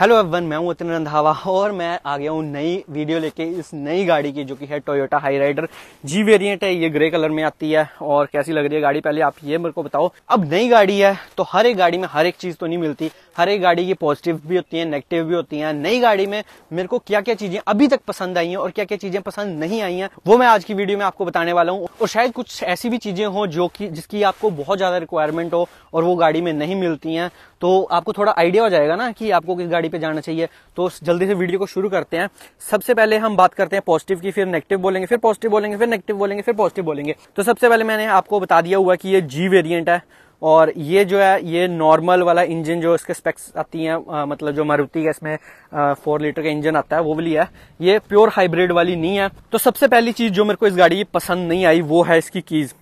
hello Avon मैं हूं अतिन रंधावा और मैं आ गया हूं नई वीडियो लेके इस नई गाड़ी की जो कि है Toyota Hyryder G variant है ये ग्रे कलर में आती है और कैसी लग रही है गाड़ी पहले आप ये मेरे को बताओ अब नई गाड़ी है तो हर एक गाड़ी में हर एक चीज तो नहीं मिलती हर एक गाड़ी की पॉजिटिव भी होती है नेगेटिव भी होती है नई गाड़ी में मेरे को क्या क्या चीजें अभी तक पसंद आई हैं और क्या क्या चीजें पसंद नहीं आई हैं वो मैं आज की वीडियो में आपको बताने वाला हूँ और शायद कुछ ऐसी भी चीजें हो जो की जिसकी आपको बहुत ज्यादा रिक्वायरमेंट हो और वो गाड़ी में नहीं मिलती है तो आपको थोड़ा आइडिया हो जाएगा ना कि आपको किस गाड़ी पे जाना चाहिए तो जल्दी से वीडियो को शुरू करते हैं सबसे पहले हम बात करते हैं पॉजिटिव की फिर नेगेटिव बोलेंगे फिर पॉजिटिव बोलेंगे फिर नेगेटिव बोलेंगे फिर पॉजिटिव बोलेंगे तो सबसे पहले मैंने आपको बता दिया हुआ कि ये जी वेरियंट है और ये जो है ये नॉर्मल वाला इंजन जो इसके स्पेक्स आती हैं मतलब जो मारुति का इसमें फोर लीटर का इंजन आता है वो वाली है ये प्योर हाइब्रिड वाली नहीं है तो सबसे पहली चीज जो मेरे को इस गाड़ी की पसंद नहीं आई वो है इसकी कीज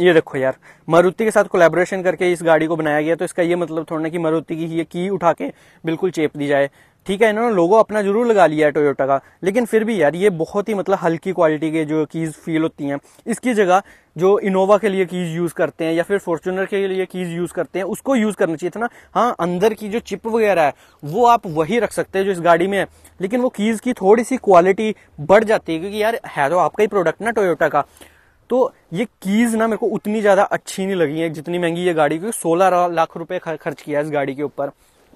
ये देखो यार मारुति के साथ कोलेबोरेशन करके इस गाड़ी को बनाया गया तो इसका ये मतलब थोड़ा ना कि मारुति की ये की उठा के बिल्कुल चेप दी जाए ठीक है इन्होंने लोगों अपना जरूर लगा लिया है टोयोटा का लेकिन फिर भी यार ये बहुत ही मतलब हल्की क्वालिटी के जो कीज़ फील होती हैं इसकी जगह जो इनोवा के लिए कीज़ यूज़ करते हैं या फिर फॉर्चुनर के लिए कीज़ यूज़ करते हैं उसको यूज़ करना चाहिए था ना हाँ अंदर की जो चिप वगैरह है वो आप वही रख सकते हैं जो इस गाड़ी में है लेकिन वो कीज़ की थोड़ी सी क्वालिटी बढ़ जाती है क्योंकि यार है तो आपका ही प्रोडक्ट ना टोयोटा का तो ये कीज ना मेरे को उतनी ज्यादा अच्छी नहीं लगी है जितनी महंगी ये गाड़ी क्योंकि सोलह लाख रुपए खर्च किया इस गाड़ी के ऊपर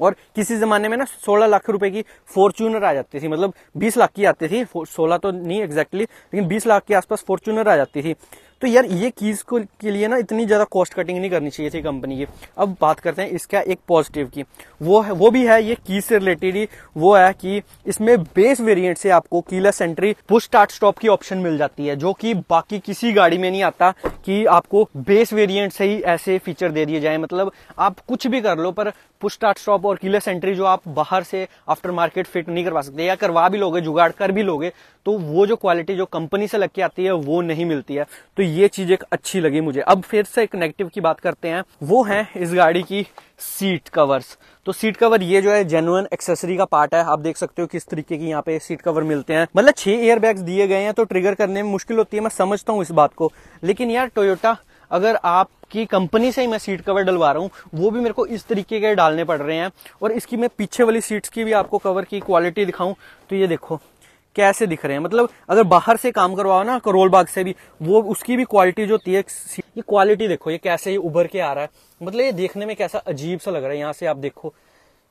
और किसी जमाने में ना सोलह लाख रुपए की फॉर्च्यूनर आ जाती थी मतलब बीस लाख की आती थी सोलह तो नहीं एग्जैक्टली लेकिन बीस लाख के आसपास फॉर्च्यूनर आ जाती थी तो यार ये चीज़ को के लिए ना इतनी ज़्यादा कॉस्ट कटिंग नहीं करनी चाहिए थी कंपनी की अब बात करते हैं इसका एक पॉजिटिव की वो है वो भी है ये की से रिलेटेड ही वो है कि इसमें बेस वेरिएंट से आपको keyless entry push start stop की ऑप्शन मिल जाती है जो कि बाकी किसी गाड़ी में नहीं आता कि आपको बेस वेरियंट से ही ऐसे फीचर दे दिए जाए मतलब आप कुछ भी कर लो पर पुश स्टार्ट स्टॉप और कीलेस एंट्री जो आप बाहर से आफ्टर मार्केट फिट नहीं करवा सकते या करवा भी लोगे जुगाड़ कर भी लोगे तो वो जो क्वालिटी जो कंपनी से लग के आती है वो नहीं मिलती है तो ये चीज एक अच्छी लगी मुझे अब फिर से एक नेगेटिव की बात करते हैं वो है इस गाड़ी की सीट कवर्स तो सीट कवर ये जो है जेनुअन एक्सेसरी का पार्ट है आप देख सकते हो किस तरीके की यहाँ पे सीट कवर मिलते हैं मतलब छह एयर दिए गए हैं तो ट्रिगर करने में मुश्किल होती है मैं समझता हूँ इस बात को लेकिन यार टोयोटा अगर आपकी कंपनी से ही मैं सीट कवर डलवा रहा हूँ वो भी मेरे को इस तरीके के डालने पड़ रहे हैं और इसकी मैं पीछे वाली सीट्स की भी आपको कवर की क्वालिटी दिखाऊं तो ये देखो कैसे दिख रहे हैं मतलब अगर बाहर से काम करवाओ ना करोल बाग से भी वो उसकी भी क्वालिटी जो होती है ये क्वालिटी देखो ये कैसे ये उभर के आ रहा है मतलब ये देखने में कैसा अजीब सा लग रहा है यहाँ से आप देखो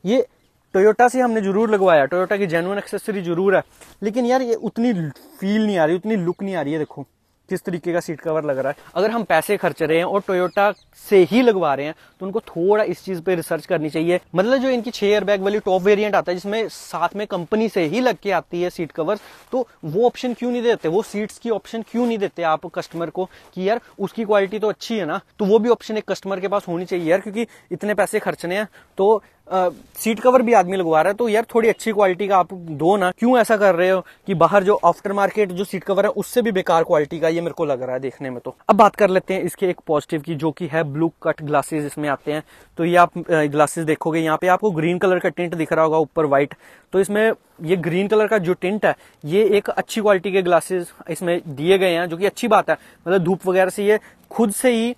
ये टोयोटा से हमने जरूर लगवाया टोयोटा की जेनुअन एक्सेसरी जरूर है लेकिन यार ये उतनी फील नहीं आ रही उतनी लुक नहीं आ रही है देखो किस तरीके का सीट कवर लग रहा है अगर हम पैसे खर्च रहे हैं और टोयोटा से ही लगवा रहे हैं तो उनको थोड़ा इस चीज़ पे रिसर्च करनी चाहिए मतलब जो इनकी छह एयर बैग वाली टॉप वेरियंट आता है जिसमें साथ में कंपनी से ही लग के आती है सीट कवर तो वो ऑप्शन क्यों नहीं देते वो सीट्स की ऑप्शन क्यों नहीं देते आप कस्टमर को कि यार उसकी क्वालिटी तो अच्छी है ना तो वो भी ऑप्शन एक कस्टमर के पास होनी चाहिए यार क्योंकि इतने पैसे खर्चने हैं तो सीट कवर भी आदमी लगवा रहा है तो यार थोड़ी अच्छी क्वालिटी का आप दो ना क्यों ऐसा कर रहे हो कि बाहर जो आफ्टर मार्केट जो सीट कवर है उससे भी बेकार क्वालिटी का ये मेरे को लग रहा है देखने में तो अब बात कर लेते हैं इसके एक पॉजिटिव की जो कि है ब्लू कट ग्लासेस इसमें आते हैं तो ये आप ग्लासेस देखोगे यहाँ पे आपको ग्रीन कलर का टिंट दिख रहा होगा ऊपर व्हाइट तो इसमें ये ग्रीन कलर का जो टिंट है ये एक अच्छी क्वालिटी के ग्लासेस इसमें दिए गए हैं जो कि अच्छी बात है मतलब धूप वगैरह से ये खुद से ही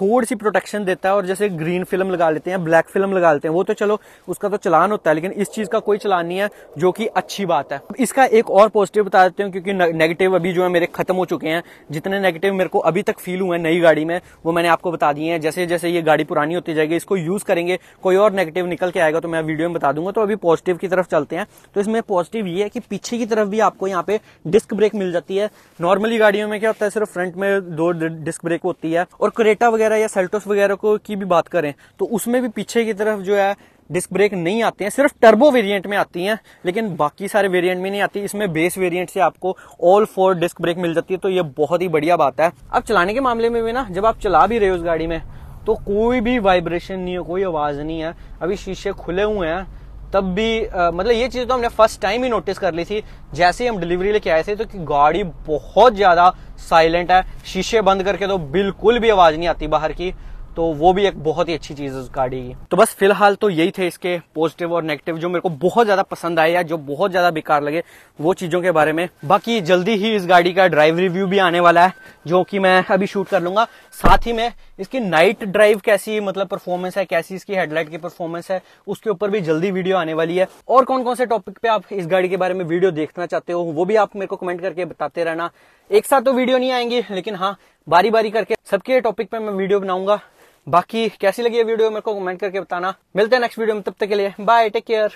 थोड़ी सी प्रोटेक्शन देता है और जैसे ग्रीन फिल्म लगा लेते हैं ब्लैक फिल्म लगा लेते हैं वो तो चलो उसका तो चलान होता है लेकिन इस चीज़ का कोई चलान नहीं है जो कि अच्छी बात है इसका एक और पॉजिटिव बता देते हैं क्योंकि नेगेटिव अभी जो है मेरे खत्म हो चुके हैं जितने नेगेटिव मेरे को अभी तक फील हुए हैं नई गाड़ी में वो मैंने आपको बता दिए हैं जैसे जैसे ये गाड़ी पुरानी होती जाएगी इसको यूज़ करेंगे कोई और नेगेटिव निकल के आएगा तो मैं वीडियो में बता दूंगा तो अभी पॉजिटिव की तरफ चलते हैं तो इसमें पॉजिटिव ये है कि पीछे की तरफ भी आपको यहाँ पे डिस्क ब्रेक मिल जाती है नॉर्मली गाड़ियों में क्या होता है सिर्फ फ्रंट में दो डिस्क ब्रेक होती है और क्रेटा वगैरह वगैरह या सेल्टोस वगैरह को की भी बात करें तो उसमें भी पीछे की तरफ जो है डिस्क ब्रेक नहीं आते हैं सिर्फ टर्बो वेरिएंट में आती हैं लेकिन बाकी सारे वेरिएंट में नहीं आती इसमें बेस वेरिएंट से आपको ऑल फोर डिस्क ब्रेक मिल जाती है तो ये बहुत ही बढ़िया बात है अब चलाने के मामले में भी ना जब आप चला भी रहे हो उस गाड़ी में तो कोई भी वाइब्रेशन नहीं है कोई आवाज़ नहीं है अभी शीशे खुले हुए हैं तब भी आ, मतलब ये चीज़ तो हमने फर्स्ट टाइम ही नोटिस कर ली थी जैसे ही हम डिलीवरी लेके आए थे तो कि गाड़ी बहुत ज़्यादा साइलेंट है शीशे बंद करके तो बिल्कुल भी आवाज़ नहीं आती बाहर की तो वो भी एक बहुत ही अच्छी चीज़ है उस गाड़ी की तो बस फिलहाल तो यही थे इसके पॉजिटिव और नेगेटिव जो मेरे को बहुत ज़्यादा पसंद आए या जो बहुत ज़्यादा बेकार लगे वो चीज़ों के बारे में बाकी जल्दी ही इस गाड़ी का ड्राइव रिव्यू भी आने वाला है जो कि मैं अभी शूट कर लूंगा साथ ही में इसकी नाइट ड्राइव कैसी मतलब परफॉर्मेंस है कैसी इसकी हेडलाइट की परफॉर्मेंस है उसके ऊपर भी जल्दी वीडियो आने वाली है और कौन कौन से टॉपिक पे आप इस गाड़ी के बारे में वीडियो देखना चाहते हो वो भी आप मेरे को कमेंट करके बताते रहना एक साथ तो वीडियो नहीं आएंगी लेकिन हाँ बारी बारी करके सबके टॉपिक पे मैं वीडियो बनाऊंगा बाकी कैसी लगी वीडियो मेरे को कमेंट करके बताना मिलते हैं नेक्स्ट वीडियो में तब तक के लिए बाय टेक केयर